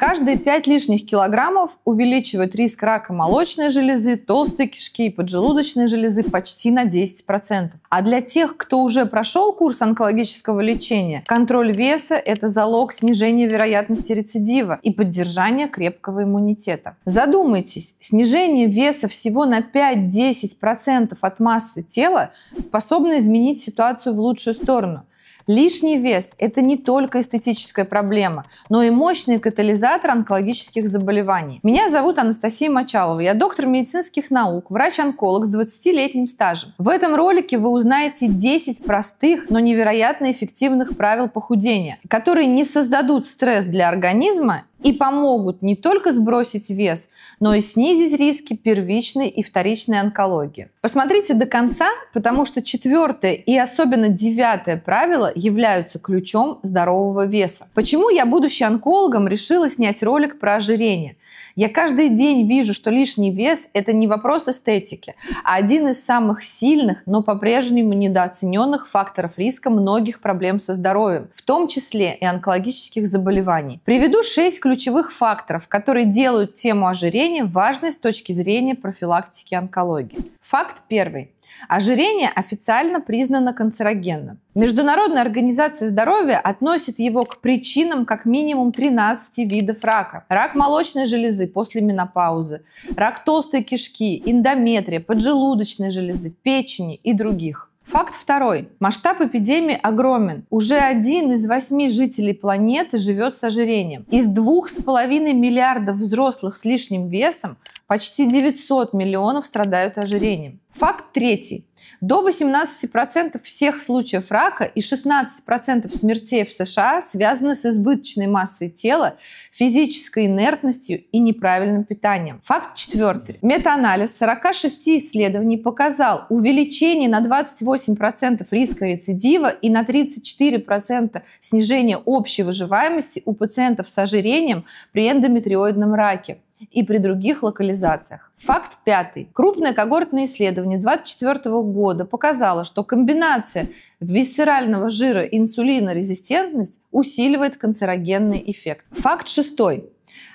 Каждые 5 лишних килограммов увеличивают риск рака молочной железы, толстой кишки и поджелудочной железы почти на 10%. А для тех, кто уже прошел курс онкологического лечения, контроль веса – это залог снижения вероятности рецидива и поддержания крепкого иммунитета. Задумайтесь, снижение веса всего на 5-10% от массы тела способно изменить ситуацию в лучшую сторону. Лишний вес – это не только эстетическая проблема, но и мощный катализатор онкологических заболеваний. Меня зовут Анастасия Мачалова, я доктор медицинских наук, врач-онколог с 20-летним стажем. В этом ролике вы узнаете 10 простых, но невероятно эффективных правил похудения, которые не создадут стресс для организма и помогут не только сбросить вес, но и снизить риски первичной и вторичной онкологии. Посмотрите до конца, потому что четвертое и особенно девятое правило являются ключом здорового веса. Почему я, будучи онкологом, решила снять ролик про ожирение? Я каждый день вижу, что лишний вес – это не вопрос эстетики, а один из самых сильных, но по-прежнему недооцененных факторов риска многих проблем со здоровьем, в том числе и онкологических заболеваний. Приведу шесть ключевых факторов, которые делают тему ожирения важной с точки зрения профилактики онкологии. Факт первый. Ожирение официально признано канцерогенным. Международная организация здоровья относит его к причинам как минимум 13 видов рака. Рак молочной железы после менопаузы, рак толстой кишки, эндометрия, поджелудочной железы, печени и других. Факт второй. Масштаб эпидемии огромен. Уже один из восьми жителей планеты живет с ожирением. Из двух с половиной миллиардов взрослых с лишним весом Почти 900 миллионов страдают ожирением. Факт третий. До 18% всех случаев рака и 16% смертей в США связаны с избыточной массой тела, физической инертностью и неправильным питанием. Факт четвертый. Метаанализ 46 исследований показал увеличение на 28% риска рецидива и на 34% снижение общей выживаемости у пациентов с ожирением при эндометриоидном раке и при других локализациях. Факт пятый. Крупное когортное исследование 2024 года показало, что комбинация висцерального жира и инсулинорезистентность усиливает канцерогенный эффект. Факт шестой.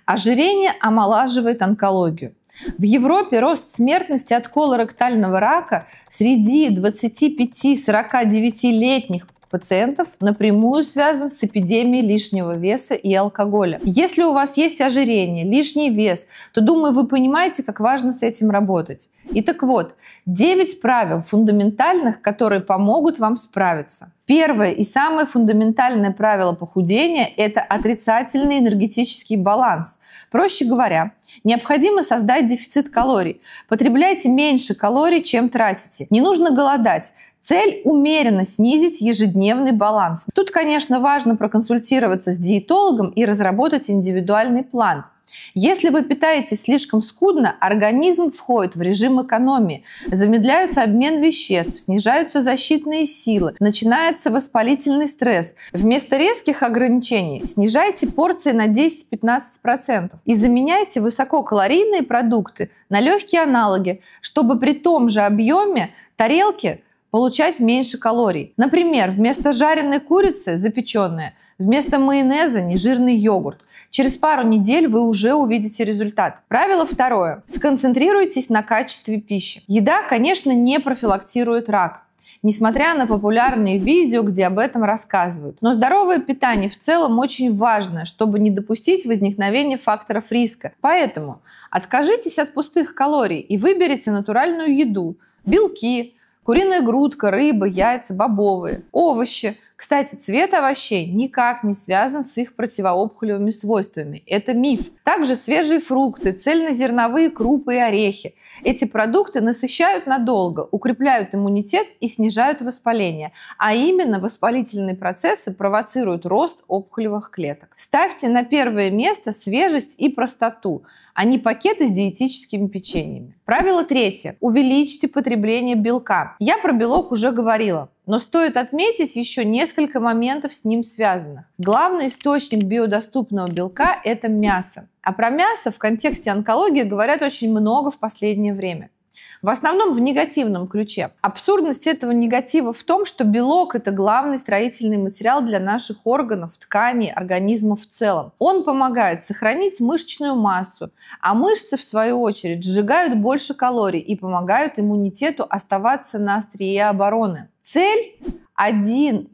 Ожирение омолаживает онкологию. В Европе рост смертности от колоректального рака среди 25-49-летних пациентов напрямую связан с эпидемией лишнего веса и алкоголя. Если у вас есть ожирение, лишний вес, то, думаю, вы понимаете, как важно с этим работать. И так вот, 9 правил фундаментальных, которые помогут вам справиться. Первое и самое фундаментальное правило похудения – это отрицательный энергетический баланс. Проще говоря, необходимо создать дефицит калорий. Потребляйте меньше калорий, чем тратите. Не нужно голодать. Цель – умеренно снизить ежедневный баланс. Тут, конечно, важно проконсультироваться с диетологом и разработать индивидуальный план. Если вы питаетесь слишком скудно, организм входит в режим экономии. Замедляются обмен веществ, снижаются защитные силы, начинается воспалительный стресс. Вместо резких ограничений снижайте порции на 10-15% и заменяйте высококалорийные продукты на легкие аналоги, чтобы при том же объеме тарелки получать меньше калорий. Например, вместо жареной курицы запеченная, вместо майонеза нежирный йогурт. Через пару недель вы уже увидите результат. Правило второе. Сконцентрируйтесь на качестве пищи. Еда, конечно, не профилактирует рак, несмотря на популярные видео, где об этом рассказывают. Но здоровое питание в целом очень важно, чтобы не допустить возникновения факторов риска. Поэтому откажитесь от пустых калорий и выберите натуральную еду, белки, Куриная грудка, рыба, яйца, бобовые, овощи. Кстати, цвет овощей никак не связан с их противоопухолевыми свойствами. Это миф. Также свежие фрукты, цельнозерновые крупы и орехи. Эти продукты насыщают надолго, укрепляют иммунитет и снижают воспаление. А именно воспалительные процессы провоцируют рост опухолевых клеток. Ставьте на первое место свежесть и простоту, а не пакеты с диетическими печеньями. Правило третье. Увеличьте потребление белка. Я про белок уже говорила. Но стоит отметить еще несколько моментов с ним связанных. Главный источник биодоступного белка – это мясо. А про мясо в контексте онкологии говорят очень много в последнее время. В основном в негативном ключе. Абсурдность этого негатива в том, что белок – это главный строительный материал для наших органов, тканей, организма в целом. Он помогает сохранить мышечную массу, а мышцы, в свою очередь, сжигают больше калорий и помогают иммунитету оставаться на острие обороны. Цель 1,2,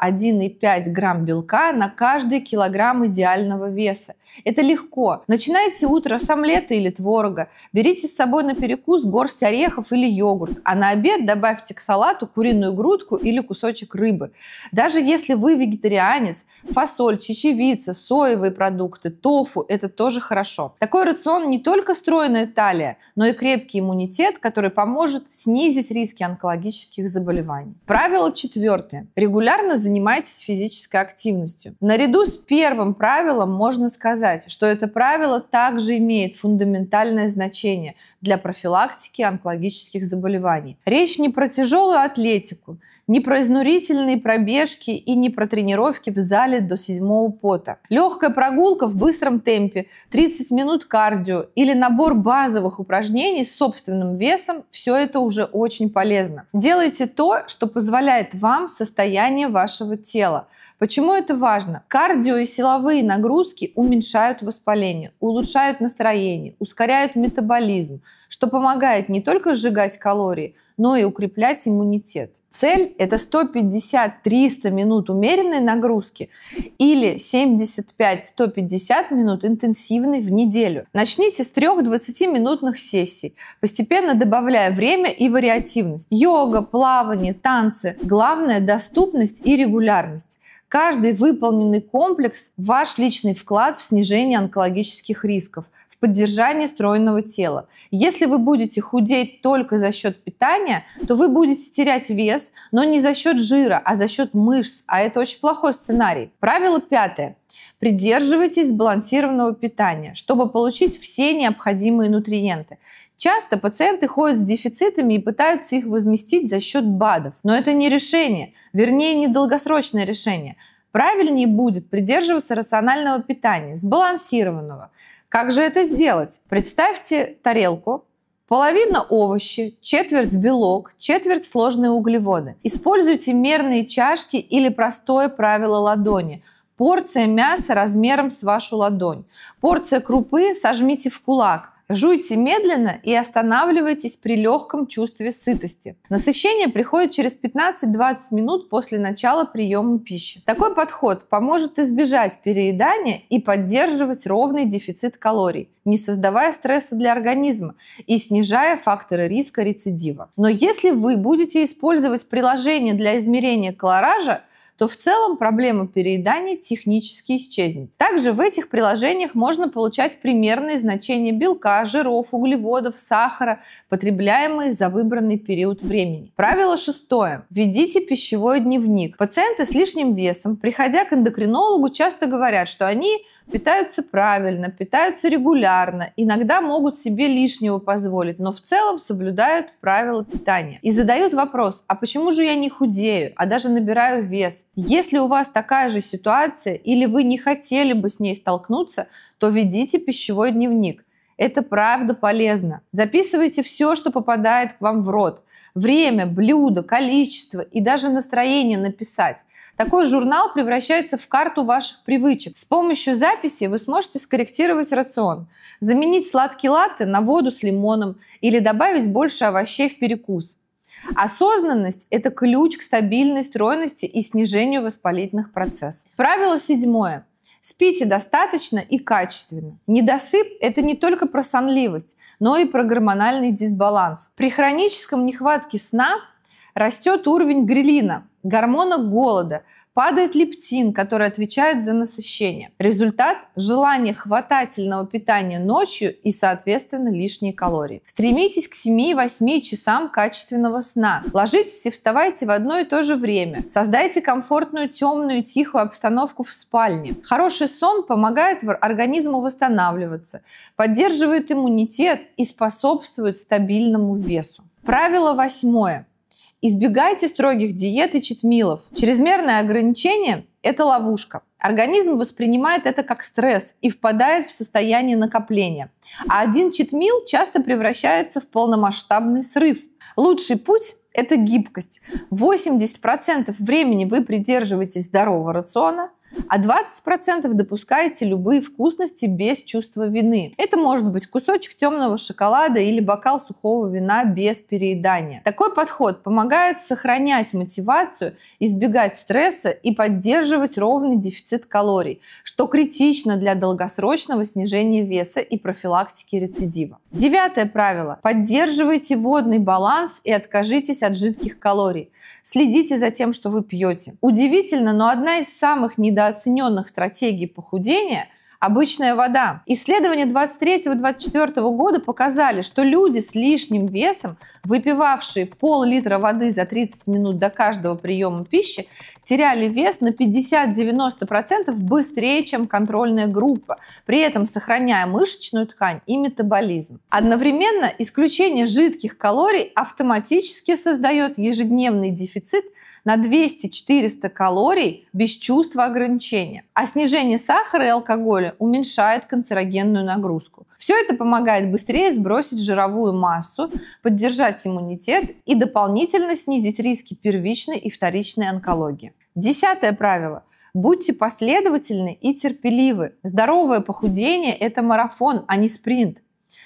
1,5 грамм белка на каждый килограмм идеального веса. Это легко. Начинайте утро с омлета или творога. Берите с собой на перекус горсть орехов или йогурт, а на обед добавьте к салату куриную грудку или кусочек рыбы. Даже если вы вегетарианец, фасоль, чечевица, соевые продукты, тофу – это тоже хорошо. Такой рацион не только стройная талия, но и крепкий иммунитет, который поможет снизить риски онкологических заболеваний. Правило 4 четвертое. Регулярно занимайтесь физической активностью. Наряду с первым правилом можно сказать, что это правило также имеет фундаментальное значение для профилактики онкологических заболеваний. Речь не про тяжелую атлетику, не про изнурительные пробежки и не про тренировки в зале до седьмого пота. Легкая прогулка в быстром темпе, 30 минут кардио или набор базовых упражнений с собственным весом – все это уже очень полезно. Делайте то, что позволяет вам состояние вашего тела. Почему это важно? Кардио и силовые нагрузки уменьшают воспаление, улучшают настроение, ускоряют метаболизм, что помогает не только сжигать калории – но и укреплять иммунитет. Цель – это 150-300 минут умеренной нагрузки или 75-150 минут интенсивной в неделю. Начните с 3-20 минутных сессий, постепенно добавляя время и вариативность. Йога, плавание, танцы. Главное – доступность и регулярность. Каждый выполненный комплекс – ваш личный вклад в снижение онкологических рисков – поддержании стройного тела. Если вы будете худеть только за счет питания, то вы будете терять вес, но не за счет жира, а за счет мышц, а это очень плохой сценарий. Правило пятое. Придерживайтесь сбалансированного питания, чтобы получить все необходимые нутриенты. Часто пациенты ходят с дефицитами и пытаются их возместить за счет БАДов. Но это не решение, вернее, не долгосрочное решение. Правильнее будет придерживаться рационального питания, сбалансированного. Как же это сделать? Представьте тарелку, Половина – овощи, четверть – белок, четверть – сложные углеводы. Используйте мерные чашки или простое правило ладони. Порция мяса размером с вашу ладонь. Порция крупы сожмите в кулак. Жуйте медленно и останавливайтесь при легком чувстве сытости. Насыщение приходит через 15-20 минут после начала приема пищи. Такой подход поможет избежать переедания и поддерживать ровный дефицит калорий, не создавая стресса для организма и снижая факторы риска рецидива. Но если вы будете использовать приложение для измерения колоража, то в целом проблема переедания технически исчезнет. Также в этих приложениях можно получать примерные значения белка, жиров, углеводов, сахара, потребляемые за выбранный период времени. Правило шестое. Введите пищевой дневник. Пациенты с лишним весом, приходя к эндокринологу, часто говорят, что они питаются правильно, питаются регулярно, иногда могут себе лишнего позволить, но в целом соблюдают правила питания. И задают вопрос, а почему же я не худею, а даже набираю вес? Если у вас такая же ситуация или вы не хотели бы с ней столкнуться, то ведите пищевой дневник. Это правда полезно. Записывайте все, что попадает к вам в рот. Время, блюдо, количество и даже настроение написать. Такой журнал превращается в карту ваших привычек. С помощью записи вы сможете скорректировать рацион, заменить сладкие латы на воду с лимоном или добавить больше овощей в перекус. Осознанность – это ключ к стабильной стройности и снижению воспалительных процессов. Правило седьмое. Спите достаточно и качественно. Недосып – это не только про сонливость, но и про гормональный дисбаланс. При хроническом нехватке сна растет уровень грелина – гормона голода, Падает лептин, который отвечает за насыщение. Результат – желание хватательного питания ночью и, соответственно, лишние калории. Стремитесь к 7-8 часам качественного сна. Ложитесь и вставайте в одно и то же время. Создайте комфортную, темную, тихую обстановку в спальне. Хороший сон помогает организму восстанавливаться, поддерживает иммунитет и способствует стабильному весу. Правило восьмое. Избегайте строгих диет и читмилов. Чрезмерное ограничение – это ловушка. Организм воспринимает это как стресс и впадает в состояние накопления. А один читмил часто превращается в полномасштабный срыв. Лучший путь – это гибкость. 80% времени вы придерживаетесь здорового рациона – а 20% допускаете любые вкусности без чувства вины. Это может быть кусочек темного шоколада или бокал сухого вина без переедания. Такой подход помогает сохранять мотивацию, избегать стресса и поддерживать ровный дефицит калорий, что критично для долгосрочного снижения веса и профилактики рецидива. Девятое правило. Поддерживайте водный баланс и откажитесь от жидких калорий. Следите за тем, что вы пьете. Удивительно, но одна из самых недостаточных недооцененных стратегий похудения – обычная вода. Исследования 23-24 года показали, что люди с лишним весом, выпивавшие пол-литра воды за 30 минут до каждого приема пищи, теряли вес на 50-90% быстрее, чем контрольная группа, при этом сохраняя мышечную ткань и метаболизм. Одновременно исключение жидких калорий автоматически создает ежедневный дефицит – на 200-400 калорий без чувства ограничения. А снижение сахара и алкоголя уменьшает канцерогенную нагрузку. Все это помогает быстрее сбросить жировую массу, поддержать иммунитет и дополнительно снизить риски первичной и вторичной онкологии. Десятое правило. Будьте последовательны и терпеливы. Здоровое похудение – это марафон, а не спринт.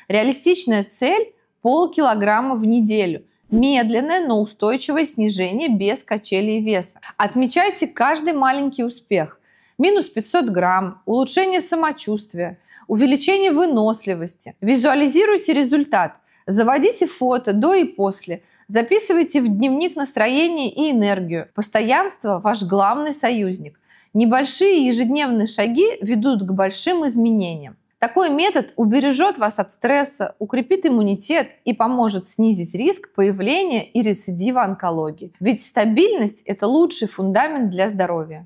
Реалистичная цель – полкилограмма в неделю – Медленное, но устойчивое снижение без качелей веса. Отмечайте каждый маленький успех. Минус 500 грамм, улучшение самочувствия, увеличение выносливости. Визуализируйте результат. Заводите фото до и после. Записывайте в дневник настроение и энергию. Постоянство – ваш главный союзник. Небольшие ежедневные шаги ведут к большим изменениям. Такой метод убережет вас от стресса, укрепит иммунитет и поможет снизить риск появления и рецидива онкологии. Ведь стабильность – это лучший фундамент для здоровья.